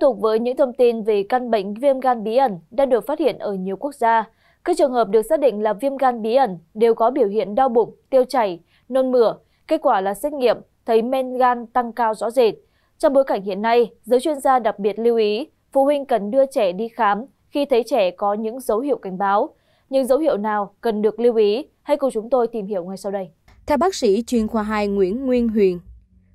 tục với những thông tin về căn bệnh viêm gan bí ẩn đã được phát hiện ở nhiều quốc gia, các trường hợp được xác định là viêm gan bí ẩn đều có biểu hiện đau bụng, tiêu chảy, nôn mửa. Kết quả là xét nghiệm thấy men gan tăng cao rõ rệt. Trong bối cảnh hiện nay, giới chuyên gia đặc biệt lưu ý phụ huynh cần đưa trẻ đi khám khi thấy trẻ có những dấu hiệu cảnh báo. Những dấu hiệu nào cần được lưu ý? Hãy cùng chúng tôi tìm hiểu ngay sau đây. Theo bác sĩ chuyên khoa 2 Nguyễn Nguyên Huyền,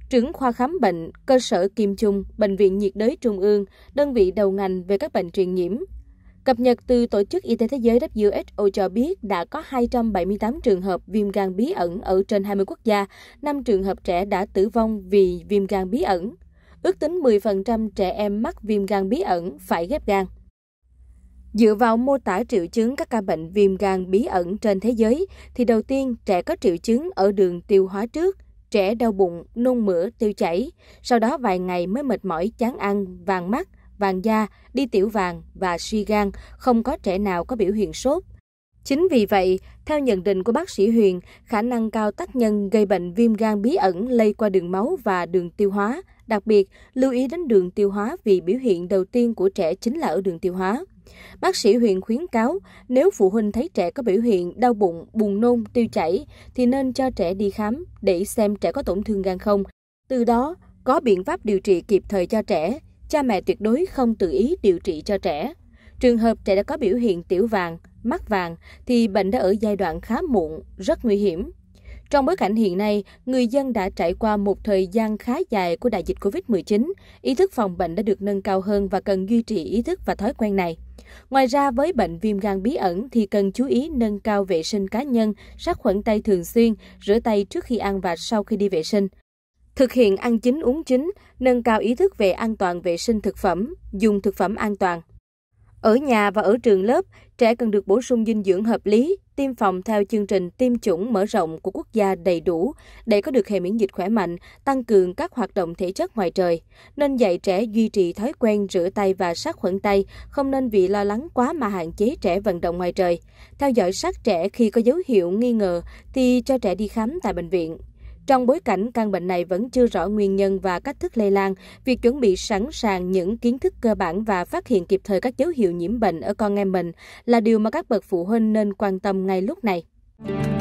trưởng khoa khám bệnh, cơ sở Kim Trung, Bệnh viện nhiệt đới Trung ương, đơn vị đầu ngành về các bệnh truyền nhiễm. Cập nhật từ Tổ chức Y tế Thế giới WHO cho biết đã có 278 trường hợp viêm gan bí ẩn ở trên 20 quốc gia, 5 trường hợp trẻ đã tử vong vì viêm gan bí ẩn. Ước tính 10% trẻ em mắc viêm gan bí ẩn phải ghép gan. Dựa vào mô tả triệu chứng các ca bệnh viêm gan bí ẩn trên thế giới, thì đầu tiên trẻ có triệu chứng ở đường tiêu hóa trước, trẻ đau bụng, nôn mửa, tiêu chảy, sau đó vài ngày mới mệt mỏi, chán ăn, vàng mắt, vàng da, đi tiểu vàng và suy gan, không có trẻ nào có biểu hiện sốt. Chính vì vậy, theo nhận định của bác sĩ Huyền, khả năng cao tác nhân gây bệnh viêm gan bí ẩn lây qua đường máu và đường tiêu hóa. Đặc biệt, lưu ý đến đường tiêu hóa vì biểu hiện đầu tiên của trẻ chính là ở đường tiêu hóa. Bác sĩ Huyền khuyến cáo, nếu phụ huynh thấy trẻ có biểu hiện đau bụng, buồn nôn, tiêu chảy, thì nên cho trẻ đi khám để xem trẻ có tổn thương gan không. Từ đó, có biện pháp điều trị kịp thời cho trẻ, cha mẹ tuyệt đối không tự ý điều trị cho trẻ. Trường hợp trẻ đã có biểu hiện tiểu vàng, mắt vàng thì bệnh đã ở giai đoạn khá muộn, rất nguy hiểm trong bối cảnh hiện nay, người dân đã trải qua một thời gian khá dài của đại dịch COVID-19, ý thức phòng bệnh đã được nâng cao hơn và cần duy trì ý thức và thói quen này. Ngoài ra, với bệnh viêm gan bí ẩn thì cần chú ý nâng cao vệ sinh cá nhân, sát khuẩn tay thường xuyên, rửa tay trước khi ăn và sau khi đi vệ sinh. Thực hiện ăn chính uống chính, nâng cao ý thức về an toàn vệ sinh thực phẩm, dùng thực phẩm an toàn. Ở nhà và ở trường lớp, trẻ cần được bổ sung dinh dưỡng hợp lý, tiêm phòng theo chương trình tiêm chủng mở rộng của quốc gia đầy đủ để có được hệ miễn dịch khỏe mạnh, tăng cường các hoạt động thể chất ngoài trời. Nên dạy trẻ duy trì thói quen rửa tay và sát khuẩn tay, không nên vì lo lắng quá mà hạn chế trẻ vận động ngoài trời. Theo dõi sát trẻ khi có dấu hiệu nghi ngờ thì cho trẻ đi khám tại bệnh viện. Trong bối cảnh căn bệnh này vẫn chưa rõ nguyên nhân và cách thức lây lan, việc chuẩn bị sẵn sàng những kiến thức cơ bản và phát hiện kịp thời các dấu hiệu nhiễm bệnh ở con em mình là điều mà các bậc phụ huynh nên quan tâm ngay lúc này.